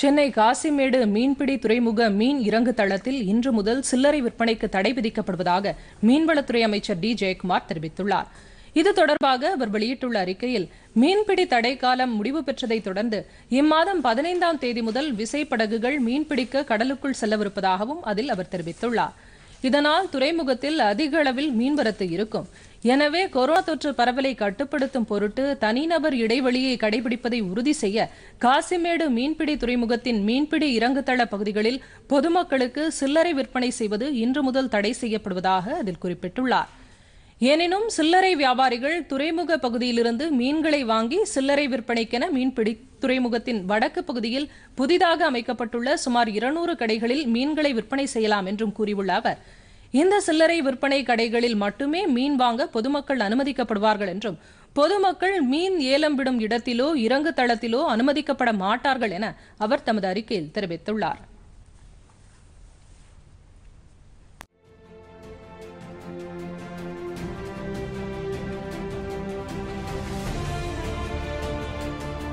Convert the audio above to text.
சென்னை காசிமேடு மீன்பிடி துறைமுக மீன் இறங்கு தளத்தில் இன்று முதல் சில்லறை விற்பனைக்கு தடை விதிக்கப்படுவதாக மீன்வளத்துறை அமைச்சர் டி ஜெயக்குமார் தெரிவித்துள்ளார் இது தொடர்பாக அவர் வெளியிட்டுள்ள அறிக்கையில் மீன்பிடி தடை காலம் முடிவு பெற்றதை தொடர்ந்து இம்மாதம் பதினைந்தாம் தேதி முதல் விசைப்படகுகள் மீன்பிடிக்க கடலுக்குள் செல்லவிருப்பதாகவும் அதில் அவர் தெரிவித்துள்ளார் இதனால் துறைமுகத்தில் அதிக அளவில் மீன்வரத்து இருக்கும் எனவே கொரோனா தொற்று பரவலை கட்டுப்படுத்தும் பொருட்டு தனிநபர் இடைவெளியை கடைபிடிப்பதை உறுதி செய்ய காசிமேடு மீன்பிடி துறைமுகத்தின் மீன்பிடி இறங்குதள பகுதிகளில் பொதுமக்களுக்கு சில்லறை விற்பனை செய்வது இன்று முதல் தடை செய்யப்படுவதாக அதில் குறிப்பிட்டுள்ளார் எனினும் சில்லறை வியாபாரிகள் துறைமுக பகுதியிலிருந்து மீன்களை வாங்கி சில்லறை விற்பனைக்கென மீன்பிடி துறைமுகத்தின் வடக்கு பகுதியில் புதிதாக அமைக்கப்பட்டுள்ள சுமார் இருநூறு கடைகளில் மீன்களை விற்பனை செய்யலாம் என்றும் கூறியுள்ள அவர் இந்த சில்லறை விற்பனை கடைகளில் மட்டுமே மீன் வாங்க பொதுமக்கள் அனுமதிக்கப்படுவார்கள் என்றும் பொதுமக்கள் மீன் ஏலம் விடும் இடத்திலோ இறங்கு தளத்திலோ அனுமதிக்கப்பட மாட்டார்கள் என அவர் தமது அறிக்கையில் தெரிவித்துள்ளார்